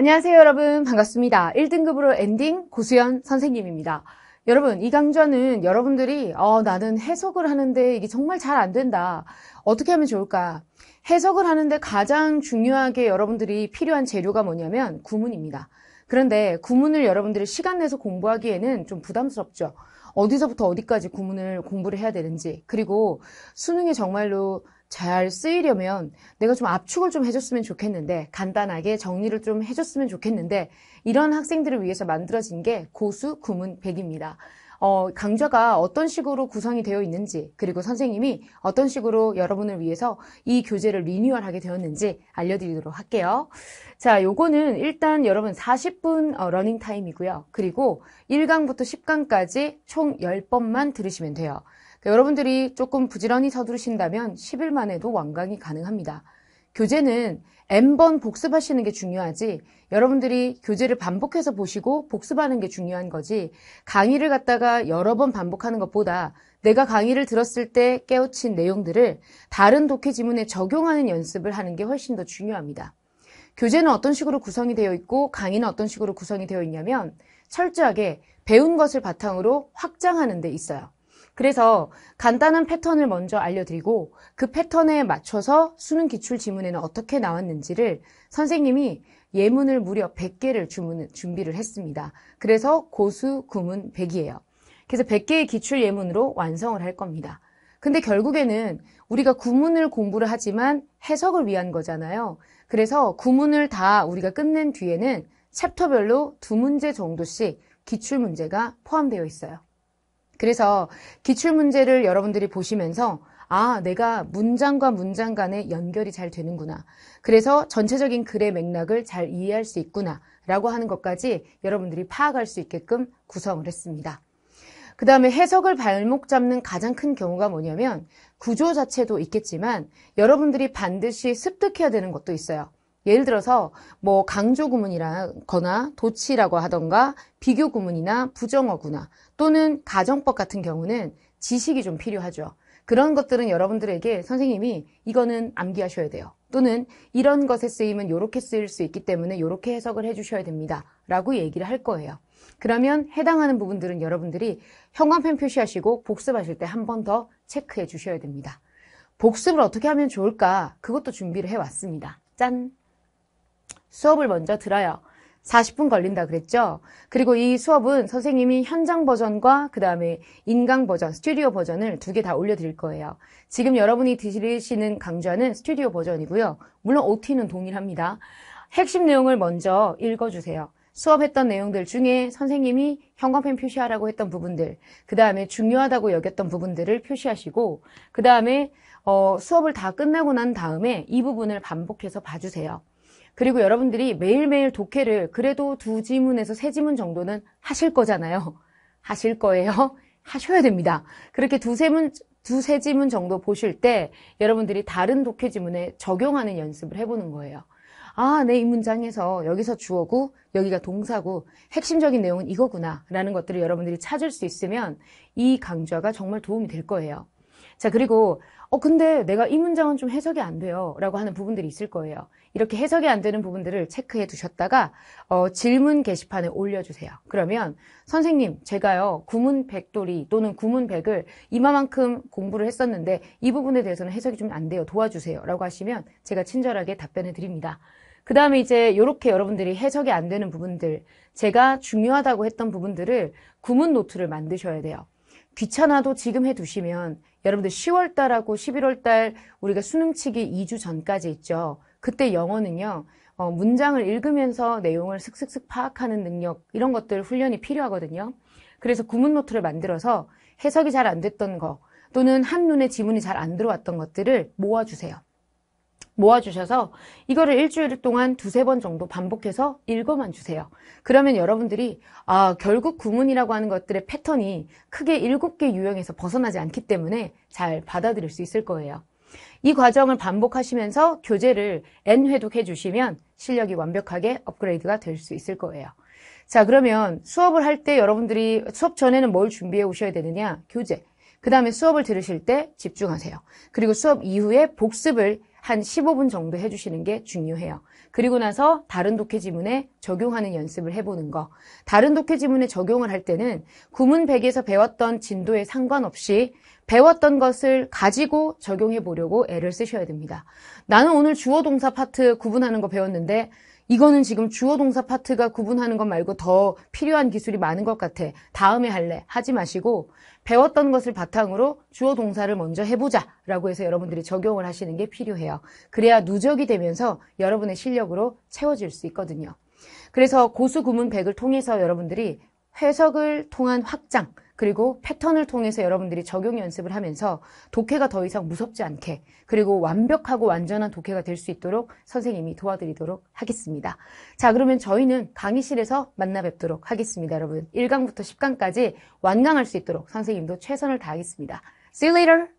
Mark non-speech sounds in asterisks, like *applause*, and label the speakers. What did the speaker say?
Speaker 1: 안녕하세요 여러분 반갑습니다 1등급으로 엔딩 고수연 선생님입니다 여러분 이 강좌는 여러분들이 어, 나는 해석을 하는데 이게 정말 잘 안된다 어떻게 하면 좋을까 해석을 하는데 가장 중요하게 여러분들이 필요한 재료가 뭐냐면 구문입니다 그런데 구문을 여러분들이 시간 내서 공부하기에는 좀 부담스럽죠 어디서부터 어디까지 구문을 공부를 해야 되는지 그리고 수능에 정말로 잘 쓰이려면 내가 좀 압축을 좀 해줬으면 좋겠는데 간단하게 정리를 좀 해줬으면 좋겠는데 이런 학생들을 위해서 만들어진 게 고수 구문 100입니다. 어, 강좌가 어떤 식으로 구성이 되어 있는지 그리고 선생님이 어떤 식으로 여러분을 위해서 이 교재를 리뉴얼하게 되었는지 알려드리도록 할게요. 자, 요거는 일단 여러분 40분 어, 러닝 타임이고요. 그리고 1강부터 10강까지 총 10번만 들으시면 돼요. 그러니까 여러분들이 조금 부지런히 서두르신다면 10일 만에도 완강이 가능합니다. 교재는 N번 복습하시는 게 중요하지 여러분들이 교재를 반복해서 보시고 복습하는 게 중요한 거지 강의를 갖다가 여러 번 반복하는 것보다 내가 강의를 들었을 때 깨우친 내용들을 다른 독해 지문에 적용하는 연습을 하는 게 훨씬 더 중요합니다. 교재는 어떤 식으로 구성이 되어 있고 강의는 어떤 식으로 구성이 되어 있냐면 철저하게 배운 것을 바탕으로 확장하는 데 있어요. 그래서 간단한 패턴을 먼저 알려드리고 그 패턴에 맞춰서 수능 기출 지문에는 어떻게 나왔는지를 선생님이 예문을 무려 100개를 주문, 준비를 했습니다. 그래서 고수 구문 100이에요. 그래서 100개의 기출 예문으로 완성을 할 겁니다. 근데 결국에는 우리가 구문을 공부를 하지만 해석을 위한 거잖아요. 그래서 구문을 다 우리가 끝낸 뒤에는 챕터별로 두 문제 정도씩 기출 문제가 포함되어 있어요. 그래서 기출문제를 여러분들이 보시면서 아, 내가 문장과 문장 간의 연결이 잘 되는구나. 그래서 전체적인 글의 맥락을 잘 이해할 수 있구나. 라고 하는 것까지 여러분들이 파악할 수 있게끔 구성을 했습니다. 그 다음에 해석을 발목 잡는 가장 큰 경우가 뭐냐면 구조 자체도 있겠지만 여러분들이 반드시 습득해야 되는 것도 있어요. 예를 들어서 뭐 강조 구문이라거나 도치라고 하던가 비교 구문이나 부정어구나 또는 가정법 같은 경우는 지식이 좀 필요하죠. 그런 것들은 여러분들에게 선생님이 이거는 암기하셔야 돼요. 또는 이런 것에 쓰임은 이렇게 쓰일 수 있기 때문에 이렇게 해석을 해주셔야 됩니다. 라고 얘기를 할 거예요. 그러면 해당하는 부분들은 여러분들이 형광펜 표시하시고 복습하실 때 한 번 더 체크해 주셔야 됩니다. 복습을 어떻게 하면 좋을까? 그것도 준비를 해왔습니다. 짠! 수업을 먼저 들어요. 40분 걸린다 그랬죠? 그리고 이 수업은 선생님이 현장 버전과 그 다음에 인강 버전, 스튜디오 버전을 두 개 다 올려드릴 거예요. 지금 여러분이 들으시는 강좌는 스튜디오 버전이고요. 물론 OT는 동일합니다. 핵심 내용을 먼저 읽어주세요. 수업했던 내용들 중에 선생님이 형광펜 표시하라고 했던 부분들, 그 다음에 중요하다고 여겼던 부분들을 표시하시고, 그 다음에 어, 수업을 다 끝나고 난 다음에 이 부분을 반복해서 봐주세요. 그리고 여러분들이 매일매일 독해를 그래도 두 지문에서 세 지문 정도는 하실 거잖아요. *laughs* 하실 거예요. *laughs* 하셔야 됩니다. 그렇게 두세 문, 두 세 지문 정도 보실 때 여러분들이 다른 독해 지문에 적용하는 연습을 해보는 거예요. 아, 내이 네, 문장에서 여기서 주어고 여기가 동사고 핵심적인 내용은 이거구나 라는 것들을 여러분들이 찾을 수 있으면 이 강좌가 정말 도움이 될 거예요. 자, 그리고 어, 근데 내가 이 문장은 좀 해석이 안 돼요. 라고 하는 부분들이 있을 거예요. 이렇게 해석이 안 되는 부분들을 체크해 두셨다가, 어, 질문 게시판에 올려주세요. 그러면, 선생님, 제가요, 구문 백돌이 또는 구문 백을 이마만큼 공부를 했었는데, 이 부분에 대해서는 해석이 좀 안 돼요. 도와주세요. 라고 하시면, 제가 친절하게 답변해 드립니다. 그 다음에 이제 이렇게 여러분들이 해석이 안 되는 부분들, 제가 중요하다고 했던 부분들을 구문 노트를 만드셔야 돼요. 귀찮아도 지금 해두시면 여러분들 10월 달하고 11월 달 우리가 수능 치기 2주 전까지 있죠. 그때 영어는요. 어, 문장을 읽으면서 내용을 슥슥슥 파악하는 능력 이런 것들 훈련이 필요하거든요. 그래서 구문 노트를 만들어서 해석이 잘 안 됐던 거 또는 한눈에 지문이 잘 안 들어왔던 것들을 모아주세요. 모아주셔서 이거를 일주일 동안 두세 번 정도 반복해서 읽어만 주세요. 그러면 여러분들이 아 결국 구문이라고 하는 것들의 패턴이 크게 일곱 개 유형에서 벗어나지 않기 때문에 잘 받아들일 수 있을 거예요. 이 과정을 반복하시면서 교재를 N회독해 주시면 실력이 완벽하게 업그레이드가 될 수 있을 거예요. 자 그러면 수업을 할 때 여러분들이 수업 전에는 뭘 준비해 오셔야 되느냐? 교재. 그 다음에 수업을 들으실 때 집중하세요. 그리고 수업 이후에 복습을 한 15분 정도 해주시는 게 중요해요. 그리고 나서 다른 독해 지문에 적용하는 연습을 해보는 거. 다른 독해 지문에 적용을 할 때는 구문 100에서 배웠던 진도에 상관없이 배웠던 것을 가지고 적용해 보려고 애를 쓰셔야 됩니다. 나는 오늘 주어 동사 파트 구분하는 거 배웠는데 이거는 지금 주어 동사 파트가 구분하는 것 말고 더 필요한 기술이 많은 것 같아. 다음에 할래. 하지 마시고 배웠던 것을 바탕으로 주어 동사를 먼저 해보자 라고 해서 여러분들이 적용을 하시는 게 필요해요. 그래야 누적이 되면서 여러분의 실력으로 채워질 수 있거든요. 그래서 고수 구문 100을 통해서 여러분들이 해석을 통한 확장, 그리고 패턴을 통해서 여러분들이 적용 연습을 하면서 독해가 더 이상 무섭지 않게 그리고 완벽하고 완전한 독해가 될 수 있도록 선생님이 도와드리도록 하겠습니다. 자 그러면 저희는 강의실에서 만나 뵙도록 하겠습니다. 여러분 1강부터 10강까지 완강할 수 있도록 선생님도 최선을 다하겠습니다. See you later!